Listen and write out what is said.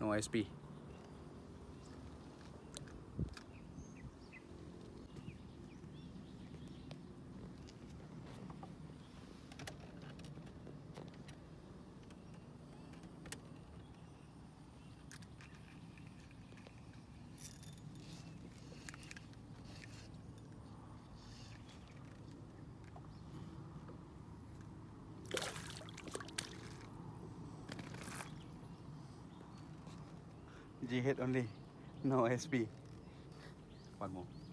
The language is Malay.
no ISP. G head only, no SB. One more.